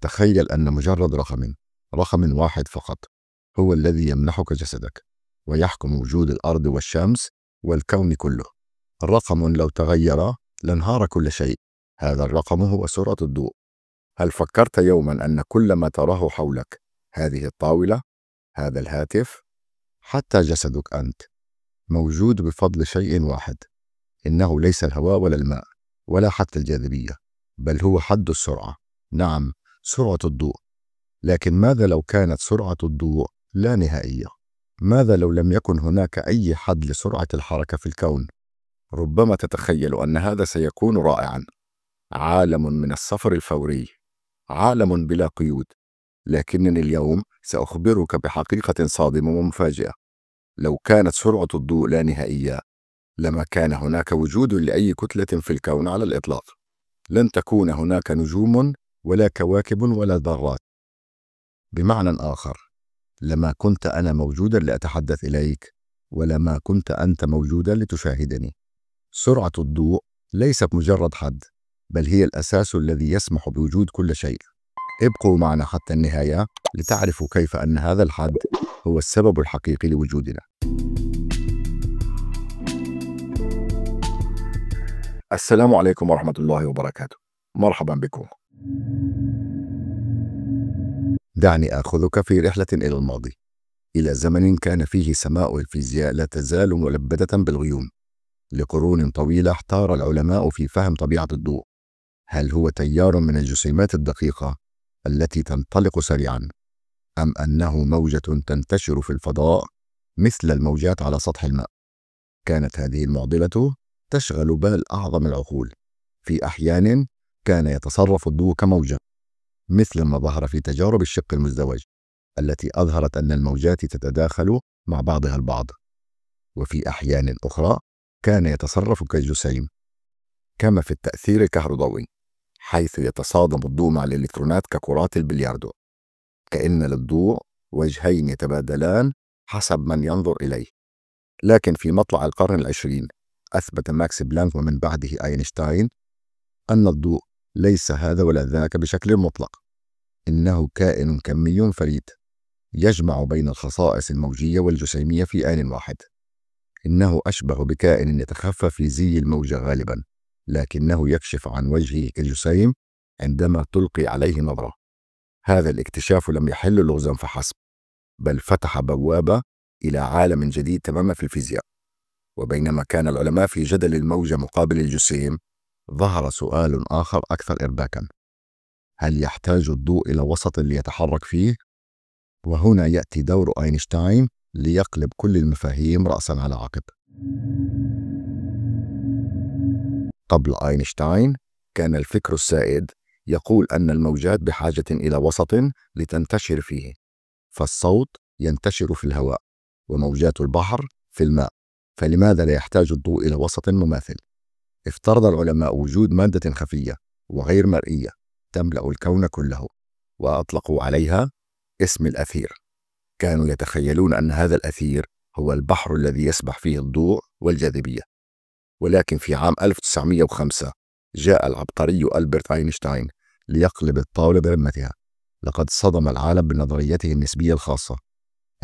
تخيل أن مجرد رقم رقم واحد فقط هو الذي يمنحك جسدك ويحكم وجود الأرض والشمس والكون كله الرقم لو تغير لانهار كل شيء هذا الرقم هو سرعة الضوء هل فكرت يوما أن كل ما تراه حولك هذه الطاولة هذا الهاتف حتى جسدك أنت موجود بفضل شيء واحد إنه ليس الهواء ولا الماء ولا حتى الجاذبية بل هو حد السرعة نعم سرعة الضوء لكن ماذا لو كانت سرعة الضوء لا نهائية؟ ماذا لو لم يكن هناك أي حد لسرعة الحركة في الكون؟ ربما تتخيل أن هذا سيكون رائعا عالم من السفر الفوري عالم بلا قيود لكنني اليوم سأخبرك بحقيقة صادمة ومفاجئة لو كانت سرعة الضوء لا نهائية لما كان هناك وجود لأي كتلة في الكون على الإطلاق لن تكون هناك نجوم ولا كواكب ولا ذرات بمعنى آخر لما كنت أنا موجودا لأتحدث إليك ولما كنت أنت موجودا لتشاهدني سرعة الضوء ليست مجرد حد بل هي الأساس الذي يسمح بوجود كل شيء ابقوا معنا حتى النهاية لتعرفوا كيف أن هذا الحد هو السبب الحقيقي لوجودنا السلام عليكم ورحمة الله وبركاته مرحبا بكم دعني آخذك في رحلة إلى الماضي إلى زمن كان فيه سماء الفيزياء لا تزال ملبدة بالغيوم لقرون طويلة احتار العلماء في فهم طبيعة الضوء هل هو تيار من الجسيمات الدقيقة التي تنطلق سريعا أم أنه موجة تنتشر في الفضاء مثل الموجات على سطح الماء كانت هذه المعضلة تشغل بال أعظم العقول في أحيان كان يتصرف الضوء كموجة مثل ما ظهر في تجارب الشق المزدوج التي أظهرت أن الموجات تتداخل مع بعضها البعض وفي أحيان أخرى كان يتصرف كجسيم كما في التأثير الكهربوي حيث يتصادم الضوء مع الإلكترونات ككرات البلياردو كأن للضوء وجهين يتبادلان حسب من ينظر إليه لكن في مطلع القرن العشرين أثبت ماكس بلانك ومن بعده أينشتاين أن الضوء ليس هذا ولا ذاك بشكل مطلق إنه كائن كمي فريد يجمع بين الخصائص الموجية والجسيمية في آن واحد إنه أشبه بكائن يتخفى في زي الموجة غالبا لكنه يكشف عن وجهه كجسيم عندما تلقي عليه نظرة هذا الاكتشاف لم يحل لغزا فحسب بل فتح بوابة إلى عالم جديد تماما في الفيزياء وبينما كان العلماء في جدل الموجة مقابل الجسيم ظهر سؤال آخر أكثر إرباكًا: هل يحتاج الضوء إلى وسط ليتحرك فيه؟ وهنا يأتي دور أينشتاين ليقلب كل المفاهيم رأسًا على عقب. قبل أينشتاين، كان الفكر السائد يقول أن الموجات بحاجة إلى وسط لتنتشر فيه، فالصوت ينتشر في الهواء، وموجات البحر في الماء، فلماذا لا يحتاج الضوء إلى وسط مماثل؟ افترض العلماء وجود مادة خفية وغير مرئية تملأ الكون كله وأطلقوا عليها اسم الأثير كانوا يتخيلون أن هذا الأثير هو البحر الذي يسبح فيه الضوء والجاذبية ولكن في عام 1905 جاء العبقري ألبرت أينشتاين ليقلب الطاولة برمتها لقد صدم العالم بنظريته النسبية الخاصة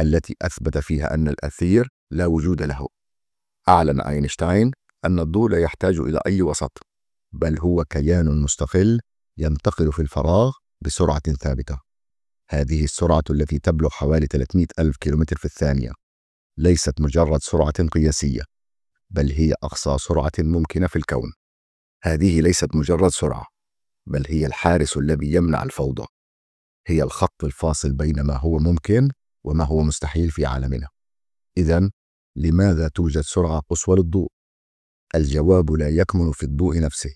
التي أثبت فيها أن الأثير لا وجود له أعلن أينشتاين أن الضوء لا يحتاج إلى أي وسط بل هو كيان مستقل ينتقل في الفراغ بسرعة ثابتة هذه السرعة التي تبلغ حوالي 300 ألف كيلومتر في الثانية ليست مجرد سرعة قياسية بل هي أقصى سرعة ممكنة في الكون هذه ليست مجرد سرعة بل هي الحارس الذي يمنع الفوضى هي الخط الفاصل بين ما هو ممكن وما هو مستحيل في عالمنا إذا لماذا توجد سرعة قصوى للضوء؟ الجواب لا يكمن في الضوء نفسه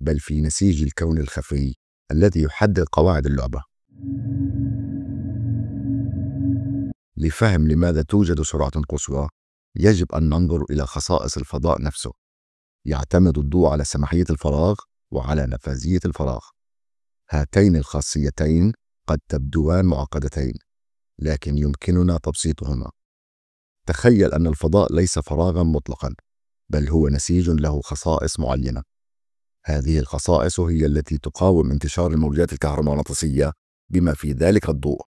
بل في نسيج الكون الخفي الذي يحدد قواعد اللعبة لفهم لماذا توجد سرعة قصوى يجب أن ننظر إلى خصائص الفضاء نفسه يعتمد الضوء على سماحية الفراغ وعلى نفاذية الفراغ هاتين الخاصيتين قد تبدوان معقدتين لكن يمكننا تبسيطهما تخيل أن الفضاء ليس فراغا مطلقا بل هو نسيج له خصائص معينة هذه الخصائص هي التي تقاوم انتشار الموجات الكهرومغناطيسية بما في ذلك الضوء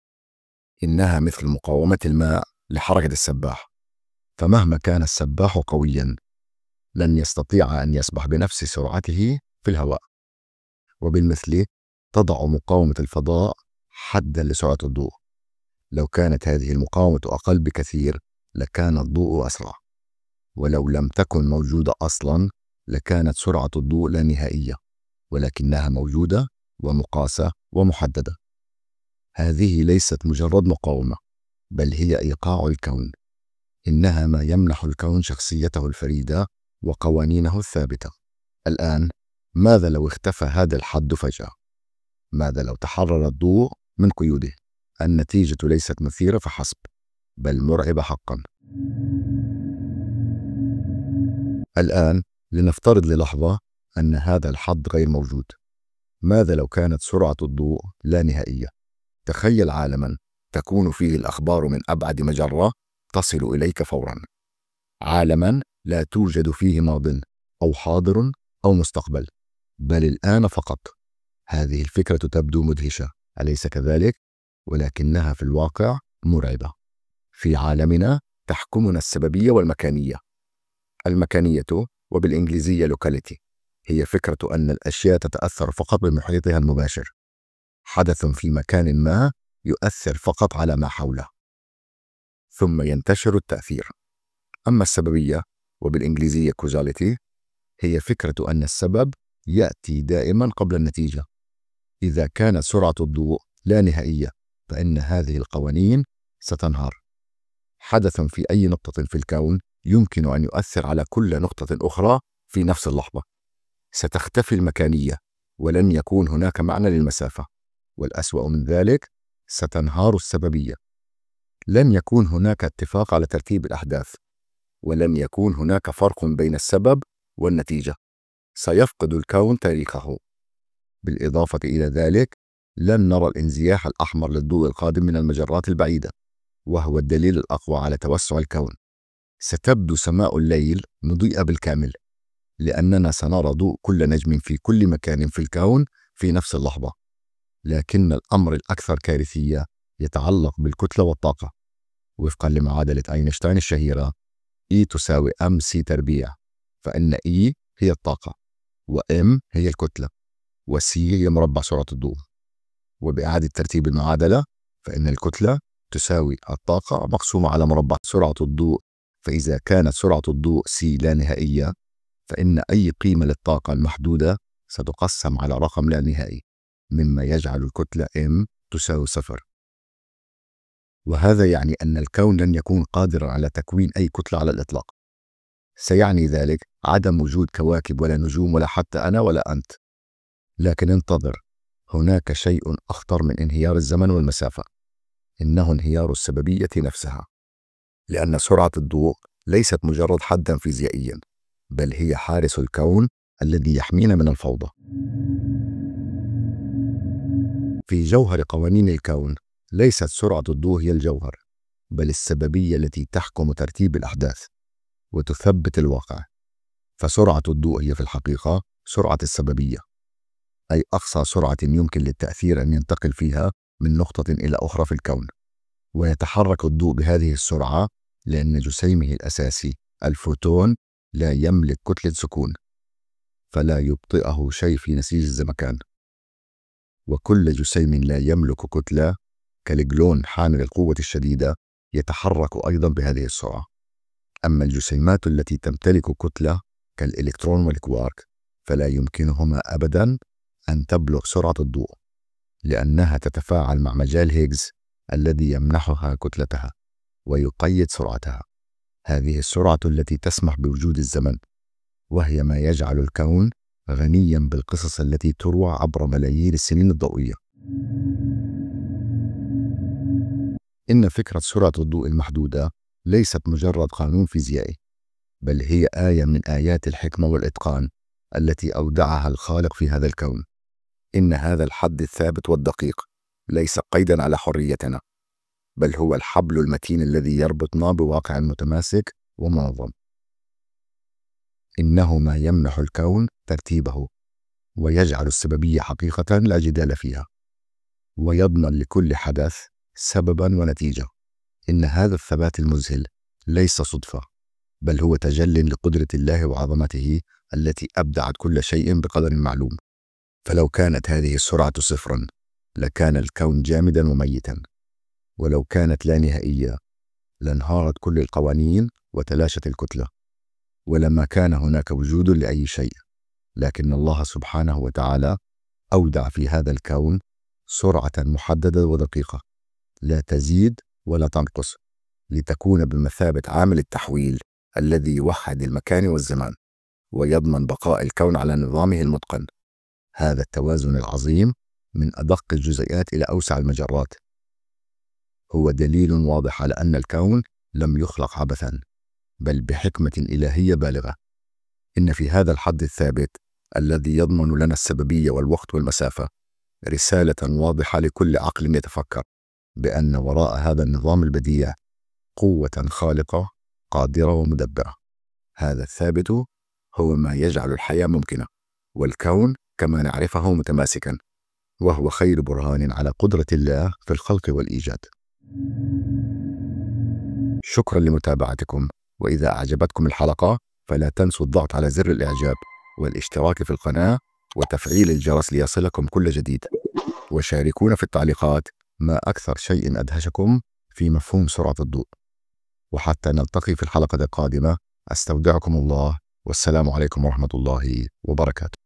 إنها مثل مقاومة الماء لحركة السباح فمهما كان السباح قويا لن يستطيع أن يسبح بنفس سرعته في الهواء وبالمثل تضع مقاومة الفضاء حدا لسرعة الضوء لو كانت هذه المقاومة أقل بكثير لكان الضوء أسرع ولو لم تكن موجودة أصلا لكانت سرعة الضوء لا نهائية ولكنها موجودة ومقاسة ومحددة هذه ليست مجرد مقاومة بل هي إيقاع الكون إنها ما يمنح الكون شخصيته الفريدة وقوانينه الثابتة الآن ماذا لو اختفى هذا الحد فجأة؟ ماذا لو تحرر الضوء من قيوده؟ النتيجة ليست مثيرة فحسب بل مرعبة حقا الآن لنفترض للحظة أن هذا الحد غير موجود ماذا لو كانت سرعة الضوء لا نهائية؟ تخيل عالما تكون فيه الأخبار من أبعد مجرة تصل إليك فورا عالما لا توجد فيه ماض أو حاضر أو مستقبل بل الآن فقط هذه الفكرة تبدو مدهشة أليس كذلك؟ ولكنها في الواقع مرعبة في عالمنا تحكمنا السببية والمكانية المكانية وبالإنجليزية locality هي فكرة أن الأشياء تتأثر فقط بمحيطها المباشر حدث في مكان ما يؤثر فقط على ما حوله ثم ينتشر التأثير أما السببية وبالإنجليزية causality هي فكرة أن السبب يأتي دائما قبل النتيجة إذا كانت سرعة الضوء لا نهائية فإن هذه القوانين ستنهار حدث في أي نقطة في الكون يمكن أن يؤثر على كل نقطة أخرى في نفس اللحظة. ستختفي المكانية ولن يكون هناك معنى للمسافة. والأسوأ من ذلك ستنهار السببية. لن يكون هناك اتفاق على ترتيب الأحداث. ولن يكون هناك فرق بين السبب والنتيجة. سيفقد الكون تاريخه. بالإضافة إلى ذلك، لن نرى الانزياح الأحمر للضوء القادم من المجرات البعيدة، وهو الدليل الأقوى على توسع الكون. ستبدو سماء الليل مضيئة بالكامل لأننا سنرى ضوء كل نجم في كل مكان في الكون في نفس اللحظة لكن الأمر الأكثر كارثية يتعلق بالكتلة والطاقة وفقا لمعادلة أينشتاين الشهيرة E تساوي MC تربيع فإن E هي الطاقة وM هي الكتلة وC هي مربع سرعة الضوء وبإعادة ترتيب المعادلة فإن الكتلة تساوي الطاقة مقسومة على مربع سرعة الضوء فإذا كانت سرعة الضوء سي لا نهائية فإن أي قيمة للطاقة المحدودة ستقسم على رقم لا نهائي مما يجعل الكتلة m تساوي صفر وهذا يعني أن الكون لن يكون قادرا على تكوين أي كتلة على الإطلاق سيعني ذلك عدم وجود كواكب ولا نجوم ولا حتى أنا ولا أنت لكن انتظر هناك شيء أخطر من انهيار الزمن والمسافة إنه انهيار السببية نفسها لأن سرعة الضوء ليست مجرد حدا فيزيائيا بل هي حارس الكون الذي يحمينا من الفوضى في جوهر قوانين الكون ليست سرعة الضوء هي الجوهر بل السببية التي تحكم ترتيب الأحداث وتثبت الواقع فسرعة الضوء هي في الحقيقة سرعة السببية أي أقصى سرعة يمكن للتأثير أن ينتقل فيها من نقطة إلى أخرى في الكون ويتحرك الضوء بهذه السرعة لأن جسيمه الأساسي الفوتون لا يملك كتلة سكون فلا يبطئه شيء في نسيج الزمكان وكل جسيم لا يملك كتلة كالجلون حامل القوة الشديدة يتحرك أيضا بهذه السرعة أما الجسيمات التي تمتلك كتلة كالإلكترون والكوارك فلا يمكنهما أبدا أن تبلغ سرعة الضوء لأنها تتفاعل مع مجال هيجز الذي يمنحها كتلتها ويقيد سرعتها هذه السرعة التي تسمح بوجود الزمن وهي ما يجعل الكون غنيا بالقصص التي تروى عبر ملايين السنين الضوئية إن فكرة سرعة الضوء المحدودة ليست مجرد قانون فيزيائي بل هي آية من آيات الحكمة والإتقان التي أودعها الخالق في هذا الكون إن هذا الحد الثابت والدقيق ليس قيدا على حريتنا بل هو الحبل المتين الذي يربطنا بواقع متماسك ومنظم إنه ما يمنح الكون ترتيبه ويجعل السببية حقيقة لا جدال فيها ويضمن لكل حدث سببا ونتيجة إن هذا الثبات المذهل ليس صدفة بل هو تجل لقدرة الله وعظمته التي أبدعت كل شيء بقدر معلوم فلو كانت هذه السرعة صفرا لكان الكون جامدا وميتا ولو كانت لا نهائية لانهارت كل القوانين وتلاشت الكتلة ولما كان هناك وجود لأي شيء لكن الله سبحانه وتعالى أودع في هذا الكون سرعة محددة ودقيقة لا تزيد ولا تنقص لتكون بمثابة عامل التحويل الذي يوحد المكان والزمان ويضمن بقاء الكون على نظامه المتقن هذا التوازن العظيم من أدق الجزيئات إلى أوسع المجرات هو دليل واضح على أن الكون لم يخلق عبثا بل بحكمة إلهية بالغة إن في هذا الحد الثابت الذي يضمن لنا السببية والوقت والمسافة رسالة واضحة لكل عقل يتفكر بأن وراء هذا النظام البديع قوة خالقة قادرة ومدبرة هذا الثابت هو ما يجعل الحياة ممكنة والكون كما نعرفه متماسكا وهو خير برهان على قدرة الله في الخلق والإيجاد شكرا لمتابعتكم وإذا أعجبتكم الحلقة فلا تنسوا الضغط على زر الإعجاب والاشتراك في القناة وتفعيل الجرس ليصلكم كل جديد وشاركونا في التعليقات ما أكثر شيء أدهشكم في مفهوم سرعة الضوء وحتى نلتقي في الحلقة القادمة أستودعكم الله والسلام عليكم ورحمة الله وبركاته